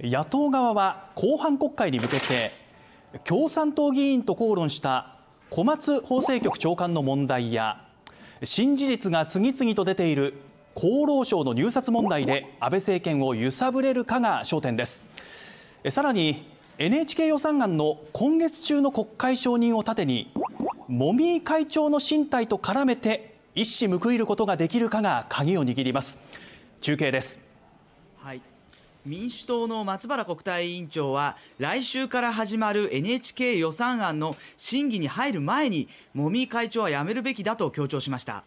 野党側は後半国会に向けて共産党議員と口論した小松法制局長官の問題や新事実が次々と出ている厚労省の入札問題で安倍政権を揺さぶれるかが焦点ですさらに NHK 予算案の今月中の国会承認を盾にモミー会長の身体と絡めて一矢報いることができるかが鍵を握ります中継です、はい民主党の松原国対委員長は来週から始まる NHK 予算案の審議に入る前に茂木会長はやめるべきだと強調しました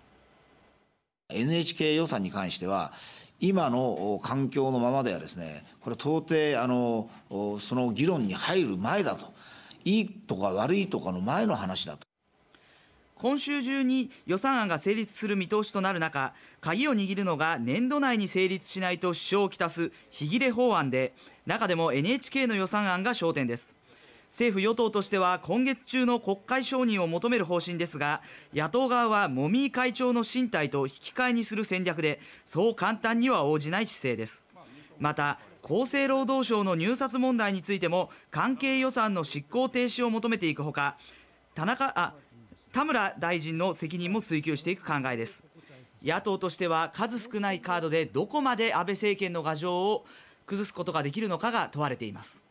NHK 予算に関しては今の環境のままではですねこれ到底あのその議論に入る前だといいとか悪いとかの前の話だと。今週中に予算案が成立する見通しとなる中鍵を握るのが年度内に成立しないと支障をきたす日切れ法案で中でも NHK の予算案が焦点です政府与党としては今月中の国会承認を求める方針ですが野党側は茂木会長の進退と引き換えにする戦略でそう簡単には応じない姿勢ですまた厚生労働省の入札問題についても関係予算の執行停止を求めていくほか田中あ田村大臣の責任も追及していく考えです野党としては数少ないカードでどこまで安倍政権の牙城を崩すことができるのかが問われています